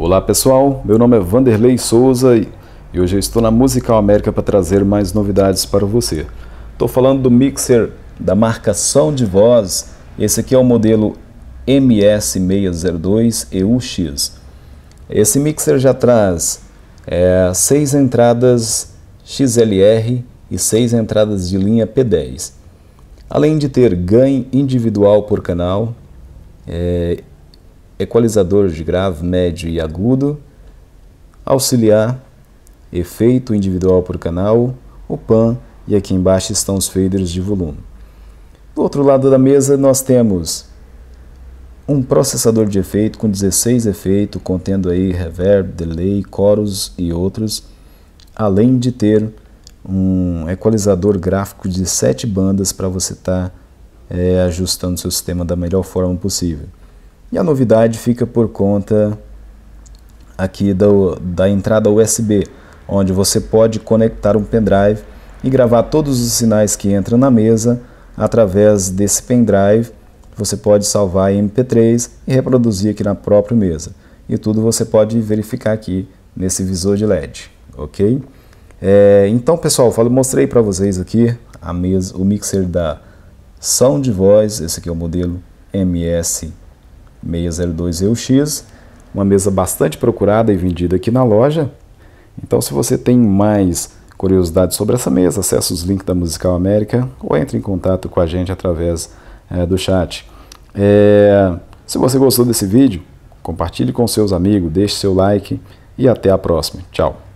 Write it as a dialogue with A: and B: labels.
A: Olá pessoal, meu nome é Vanderlei Souza e hoje eu estou na Musical América para trazer mais novidades para você. Estou falando do mixer da marca Som de Voz. Esse aqui é o modelo MS602 EUX. Esse mixer já traz é, seis entradas XLR e seis entradas de linha P10. Além de ter ganho individual por canal, é, equalizador de grave, médio e agudo, auxiliar, efeito individual por canal, o PAN e aqui embaixo estão os faders de volume. Do outro lado da mesa nós temos um processador de efeito com 16 efeitos, contendo aí reverb, delay, chorus e outros, além de ter um equalizador gráfico de 7 bandas para você estar tá, é, ajustando seu sistema da melhor forma possível. E a novidade fica por conta aqui do, da entrada USB, onde você pode conectar um pendrive e gravar todos os sinais que entram na mesa através desse pendrive. Você pode salvar em MP3 e reproduzir aqui na própria mesa. E tudo você pode verificar aqui nesse visor de LED, ok? É, então, pessoal, eu mostrei para vocês aqui a mesa, o mixer da Sound Voice, esse aqui é o modelo MS 602EUX, uma mesa bastante procurada e vendida aqui na loja. Então, se você tem mais curiosidades sobre essa mesa, acesse os links da Musical América ou entre em contato com a gente através é, do chat. É, se você gostou desse vídeo, compartilhe com seus amigos, deixe seu like e até a próxima. Tchau!